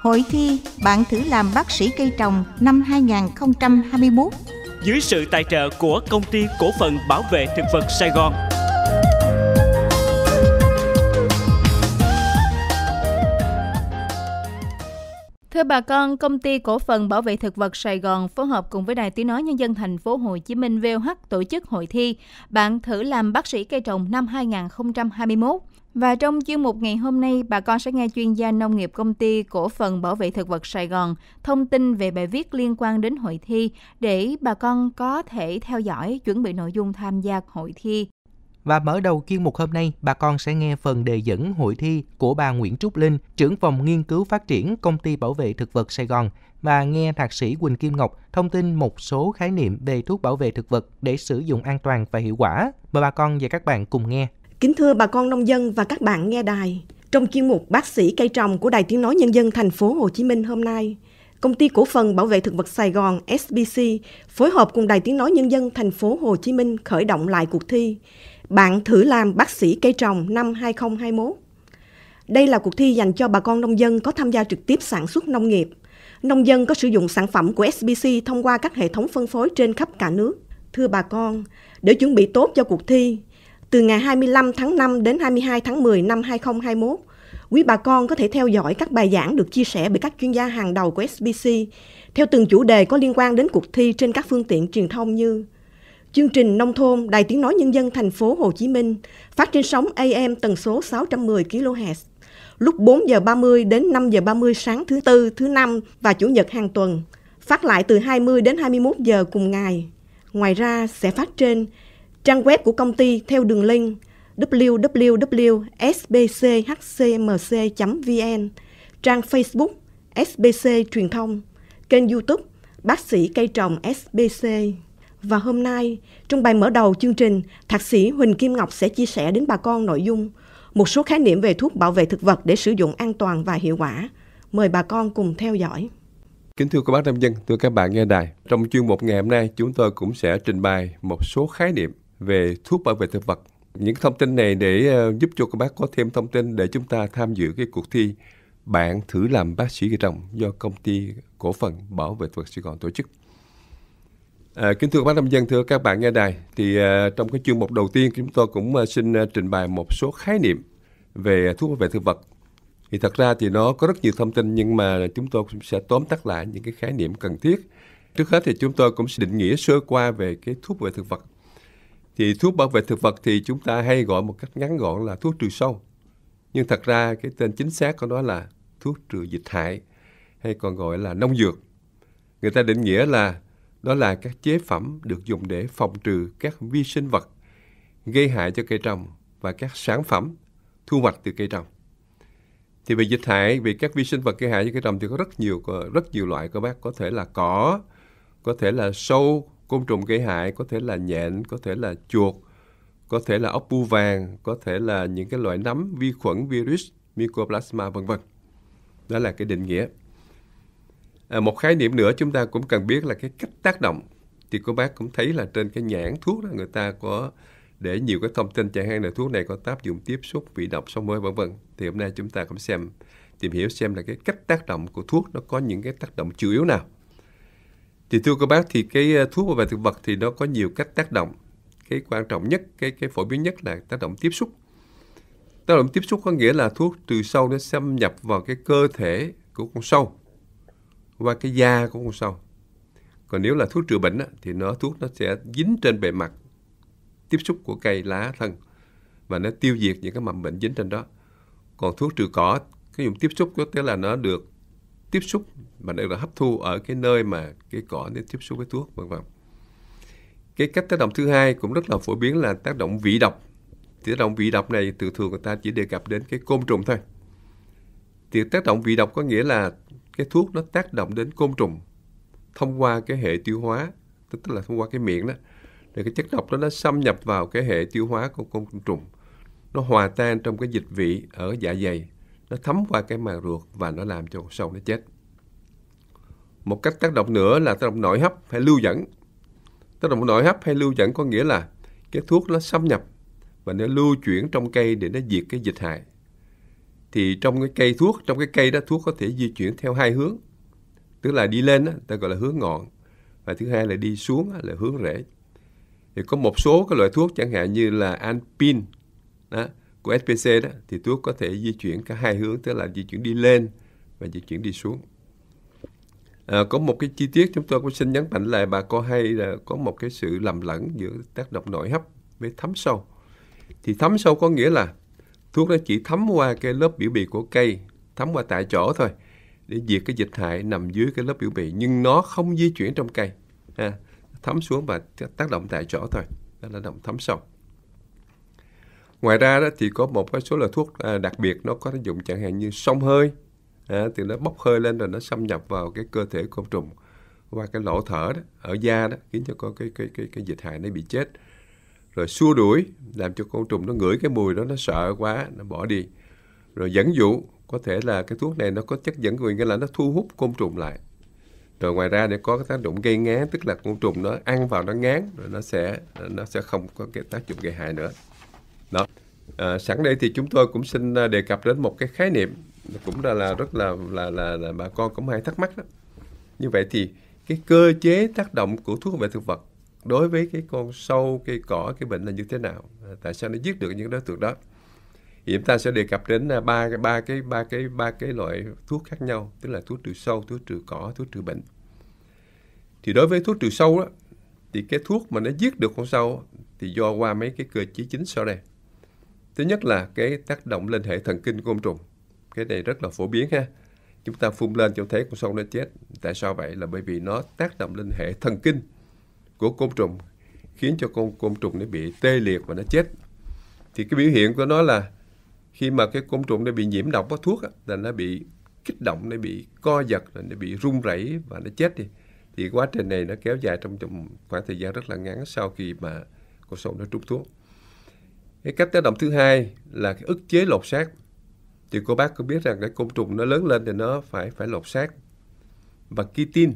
Hội thi Bạn thử làm bác sĩ cây trồng năm 2021 dưới sự tài trợ của Công ty Cổ phần Bảo vệ Thực vật Sài Gòn. Thưa bà con, công ty cổ phần bảo vệ thực vật Sài Gòn phối hợp cùng với Đài Tiếng nói nhân dân thành phố Hồ Chí Minh VOH tổ chức hội thi Bạn thử làm bác sĩ cây trồng năm 2021. Và trong chuyên mục ngày hôm nay, bà con sẽ nghe chuyên gia nông nghiệp công ty cổ phần bảo vệ thực vật Sài Gòn thông tin về bài viết liên quan đến hội thi để bà con có thể theo dõi chuẩn bị nội dung tham gia hội thi. Và mở đầu chuyên mục hôm nay, bà con sẽ nghe phần đề dẫn hội thi của bà Nguyễn Trúc Linh, trưởng phòng nghiên cứu phát triển công ty bảo vệ thực vật Sài Gòn và nghe thạc sĩ Quỳnh Kim Ngọc thông tin một số khái niệm về thuốc bảo vệ thực vật để sử dụng an toàn và hiệu quả. Mời bà con và các bạn cùng nghe. Kính thưa bà con nông dân và các bạn nghe đài, trong chuyên mục Bác sĩ cây trồng của Đài Tiếng Nói Nhân dân thành phố Hồ Chí Minh hôm nay, Công ty Cổ phần Bảo vệ Thực vật Sài Gòn SBC phối hợp cùng Đài Tiếng Nói Nhân dân thành phố Hồ Chí Minh khởi động lại cuộc thi Bạn thử làm bác sĩ cây trồng năm 2021. Đây là cuộc thi dành cho bà con nông dân có tham gia trực tiếp sản xuất nông nghiệp. Nông dân có sử dụng sản phẩm của SBC thông qua các hệ thống phân phối trên khắp cả nước. Thưa bà con, để chuẩn bị tốt cho cuộc thi, từ ngày 25 tháng 5 đến 22 tháng 10 năm 2021, quý bà con có thể theo dõi các bài giảng được chia sẻ bởi các chuyên gia hàng đầu của SBC theo từng chủ đề có liên quan đến cuộc thi trên các phương tiện truyền thông như chương trình nông thôn Đài Tiếng nói nhân dân thành phố Hồ Chí Minh phát trên sóng AM tần số 610 kHz lúc 4 giờ 30 đến 5 giờ 30 sáng thứ tư, thứ năm và chủ nhật hàng tuần, phát lại từ 20 đến 21 giờ cùng ngày. Ngoài ra sẽ phát trên Trang web của công ty theo đường link www.sbchcmc.vn, trang Facebook SBC Truyền thông, kênh YouTube Bác sĩ cây trồng SBC. Và hôm nay, trong bài mở đầu chương trình, Thạc sĩ Huỳnh Kim Ngọc sẽ chia sẻ đến bà con nội dung một số khái niệm về thuốc bảo vệ thực vật để sử dụng an toàn và hiệu quả. Mời bà con cùng theo dõi. Kính thưa các bác nông dân, thưa các bạn nghe đài, trong chuyên mục ngày hôm nay chúng tôi cũng sẽ trình bày một số khái niệm về thuốc bảo vệ thực vật. Những thông tin này để ờ, giúp cho các bác có thêm thông tin để chúng ta tham dự cái cuộc thi Bạn thử làm bác sĩ cây trồng do công ty cổ phần bảo vệ thực vật Sài Gòn tổ chức. À, kính thưa các bác nông dân, thưa các bạn nghe đài, thì à, trong cái chương mục đầu tiên chúng tôi cũng à, xin à, trình bày một số khái niệm về thuốc bảo vệ thực vật. Thì thật ra thì nó có rất nhiều thông tin nhưng mà chúng tôi cũng sẽ tóm tắt lại những cái khái niệm cần thiết. Trước hết thì chúng tôi cũng sẽ định nghĩa sơ qua về cái thuốc bảo vệ thực vật thì thuốc bảo vệ thực vật thì chúng ta hay gọi một cách ngắn gọn là thuốc trừ sâu nhưng thật ra cái tên chính xác của nó là thuốc trừ dịch hại hay còn gọi là nông dược người ta định nghĩa là đó là các chế phẩm được dùng để phòng trừ các vi sinh vật gây hại cho cây trồng và các sản phẩm thu hoạch từ cây trồng thì về dịch hại vì các vi sinh vật gây hại cho cây trồng thì có rất nhiều rất nhiều loại các bác có thể là cỏ có thể là sâu côn trùng gây hại có thể là nhện có thể là chuột có thể là ốc bu vàng có thể là những cái loại nấm vi khuẩn virus mycoplasma vân vân đó là cái định nghĩa à, một khái niệm nữa chúng ta cũng cần biết là cái cách tác động thì cô bác cũng thấy là trên cái nhãn thuốc đó người ta có để nhiều cái thông tin chẳng hạn là thuốc này có tác dụng tiếp xúc vị độc sông mới vân vân thì hôm nay chúng ta cũng xem tìm hiểu xem là cái cách tác động của thuốc nó có những cái tác động chủ yếu nào thì thưa các bác thì cái thuốc bảo vệ thực vật thì nó có nhiều cách tác động cái quan trọng nhất cái cái phổ biến nhất là tác động tiếp xúc tác động tiếp xúc có nghĩa là thuốc từ sâu nó xâm nhập vào cái cơ thể của con sâu qua cái da của con sâu còn nếu là thuốc trừ bệnh thì nó thuốc nó sẽ dính trên bề mặt tiếp xúc của cây lá thân và nó tiêu diệt những cái mầm bệnh dính trên đó còn thuốc trừ cỏ cái dùng tiếp xúc có nghĩa là nó được tiếp xúc mà được là hấp thu ở cái nơi mà cái cỏ nên tiếp xúc với thuốc vân vân cái cách tác động thứ hai cũng rất là phổ biến là tác động vị độc tác động vị độc này từ thường người ta chỉ đề cập đến cái côn trùng thôi thì tác động vị độc có nghĩa là cái thuốc nó tác động đến côn trùng thông qua cái hệ tiêu hóa tức là thông qua cái miệng đó rồi cái chất độc đó nó xâm nhập vào cái hệ tiêu hóa của côn trùng nó hòa tan trong cái dịch vị ở dạ dày nó thấm qua cái màng ruột và nó làm cho con sâu nó chết một cách tác động nữa là tác động nội hấp hay lưu dẫn tác động nội hấp hay lưu dẫn có nghĩa là cái thuốc nó xâm nhập và nó lưu chuyển trong cây để nó diệt cái dịch hại thì trong cái cây thuốc trong cái cây đó thuốc có thể di chuyển theo hai hướng tức là đi lên đó, ta gọi là hướng ngọn và thứ hai là đi xuống là hướng rễ thì có một số cái loại thuốc chẳng hạn như là anpin đó, của SPC đó thì thuốc có thể di chuyển cả hai hướng tức là di chuyển đi lên và di chuyển đi xuống à, có một cái chi tiết chúng tôi cũng xin nhấn mạnh lại bà cô hay là có một cái sự lầm lẫn giữa tác động nội hấp với thấm sâu thì thấm sâu có nghĩa là thuốc nó chỉ thấm qua cái lớp biểu bì của cây thấm qua tại chỗ thôi để diệt cái dịch hại nằm dưới cái lớp biểu bì nhưng nó không di chuyển trong cây à, thấm xuống và tác động tại chỗ thôi đó là động thấm sâu ngoài ra đó thì có một cái số loại thuốc à, đặc biệt nó có tác dụng chẳng hạn như sông hơi à, thì nó bốc hơi lên rồi nó xâm nhập vào cái cơ thể côn trùng qua cái lỗ thở đó, ở da đó khiến cho có cái cái cái cái dịch hại nó bị chết rồi xua đuổi làm cho côn trùng nó ngửi cái mùi đó nó sợ quá nó bỏ đi rồi dẫn dụ có thể là cái thuốc này nó có chất dẫn dụ nghĩa là nó thu hút côn trùng lại rồi ngoài ra để có cái tác dụng gây ngán tức là côn trùng nó ăn vào nó ngán rồi nó sẽ nó sẽ không có cái tác dụng gây hại nữa À, sẵn đây thì chúng tôi cũng xin ờ, đề cập đến một cái khái niệm cũng là là rất là là là, là bà con cũng hay thắc mắc đó. Như vậy thì cái cơ chế tác động của thuốc bảo vệ thực vật đối với cái con sâu, cây cỏ, cái bệnh là như thế nào? À, tại sao nó giết được những đối tượng đó? Thì chúng ta sẽ đề cập đến ba cái ba cái ba cái ba cái loại thuốc khác nhau, tức là thuốc trừ sâu, thuốc trừ cỏ, thuốc trừ bệnh. Thì đối với thuốc trừ sâu đó thì cái thuốc mà nó giết được con sâu thì do qua mấy cái cơ chế chính sau đây. Thứ nhất là cái tác động lên hệ thần kinh côn trùng. Cái này rất là phổ biến ha. Chúng ta phun lên cho thấy con sâu nó chết. Tại sao vậy? Là bởi vì nó tác động lên hệ thần kinh của côn trùng khiến cho con côn trùng nó bị tê liệt và nó chết. Thì cái biểu hiện của nó là khi mà cái côn trùng nó bị nhiễm độc có thuốc là nó bị kích động, nó bị co giật, nó bị run rẩy và nó chết đi. Thì quá trình này nó kéo dài trong trong khoảng thời gian rất là ngắn sau khi mà con sâu nó trút thuốc cái cách tác động thứ hai là cái ức chế lột xác thì cô bác có biết rằng cái côn trùng nó lớn lên thì nó phải phải lột xác và kitin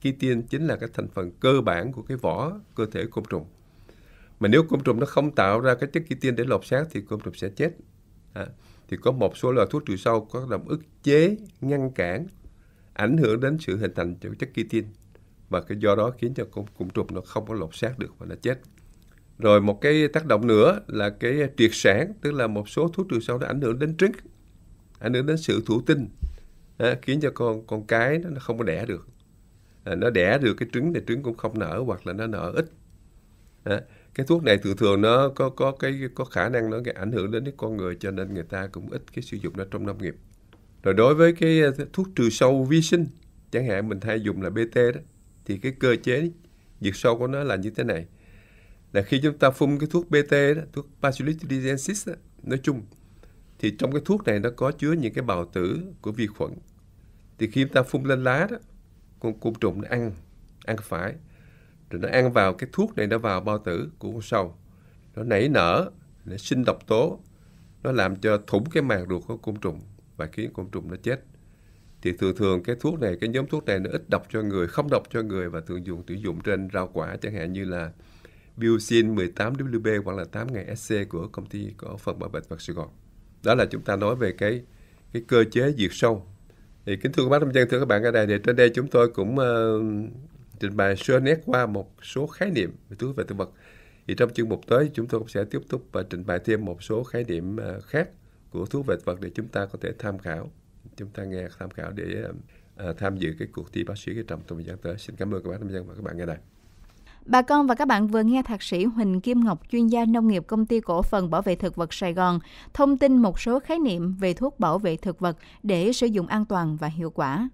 kitin chính là cái thành phần cơ bản của cái vỏ cơ thể côn trùng mà nếu côn trùng nó không tạo ra cái chất kitin để lột xác thì côn trùng sẽ chết à, thì có một số loại thuốc trừ sâu có làm ức chế ngăn cản ảnh hưởng đến sự hình thành của chất kitin và cái do đó khiến cho côn, côn trùng nó không có lột xác được và nó chết rồi một cái tác động nữa là cái triệt sản tức là một số thuốc trừ sâu nó ảnh hưởng đến trứng ảnh hưởng đến sự thụ tinh à, khiến cho con con cái nó, không có đẻ được à, nó đẻ được cái trứng thì trứng cũng không nở hoặc là nó nở ít à, cái thuốc này thường thường nó có có cái có khả năng nó ảnh hưởng đến cái con người cho nên người ta cũng ít cái sử dụng nó trong nông nghiệp rồi đối với cái à, thuốc trừ sâu vi sinh chẳng hạn mình hay dùng là bt đó thì cái cơ chế diệt sâu của nó là như thế này là khi chúng ta phun cái thuốc BT đó, thuốc Bacillus thuringiensis nói chung thì trong cái thuốc này nó có chứa những cái bào tử của vi khuẩn thì khi chúng ta phun lên lá đó con côn trùng nó ăn ăn phải rồi nó ăn vào cái thuốc này nó vào bao tử của con sâu nó nảy nở nó sinh độc tố nó làm cho thủng cái màng ruột của côn trùng và khiến côn trùng nó chết thì thường thường cái thuốc này cái nhóm thuốc này nó ít độc cho người không độc cho người và thường dùng sử dụng trên rau quả chẳng hạn như là Biocin 18WB hoặc là 8 8000SC của công ty cổ phần bảo vệ thực vật Sài Gòn. Đó là chúng ta nói về cái cái cơ chế diệt sâu. Thì kính thưa các bác nông dân, thưa các bạn ở đây thì trên đây chúng tôi cũng uh, trình bày sơ nét qua một số khái niệm về thuốc về thực vật. Thì trong chương mục tới chúng tôi cũng sẽ tiếp tục và ờ, trình bày thêm một số khái niệm ờ, khác của thuốc về thực vật để chúng ta có thể tham khảo, chúng ta nghe tham khảo để uh, tham dự cái cuộc thi bác sĩ cái trầm trong thời gian tới. Xin cảm ơn các bác nông dân và các bạn nghe đây. Bà con và các bạn vừa nghe Thạc sĩ Huỳnh Kim Ngọc, chuyên gia nông nghiệp công ty cổ phần bảo vệ thực vật Sài Gòn, thông tin một số khái niệm về thuốc bảo vệ thực vật để sử dụng an toàn và hiệu quả.